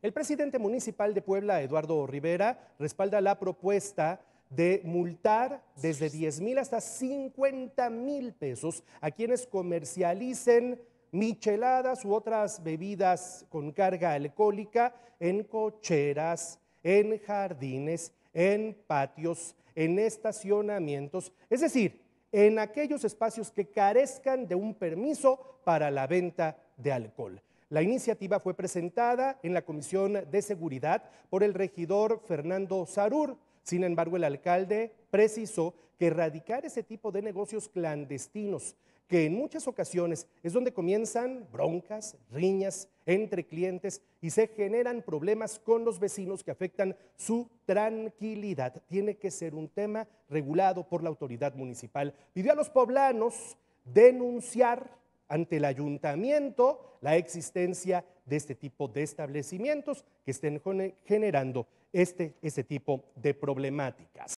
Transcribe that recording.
El presidente municipal de Puebla, Eduardo Rivera, respalda la propuesta de multar desde 10 mil hasta 50 mil pesos a quienes comercialicen micheladas u otras bebidas con carga alcohólica en cocheras, en jardines, en patios, en estacionamientos, es decir, en aquellos espacios que carezcan de un permiso para la venta de alcohol. La iniciativa fue presentada en la Comisión de Seguridad por el regidor Fernando Sarur. Sin embargo, el alcalde precisó que erradicar ese tipo de negocios clandestinos, que en muchas ocasiones es donde comienzan broncas, riñas entre clientes y se generan problemas con los vecinos que afectan su tranquilidad. Tiene que ser un tema regulado por la autoridad municipal. Pidió a los poblanos denunciar ante el ayuntamiento la existencia de este tipo de establecimientos que estén generando este, tipo de problemáticas.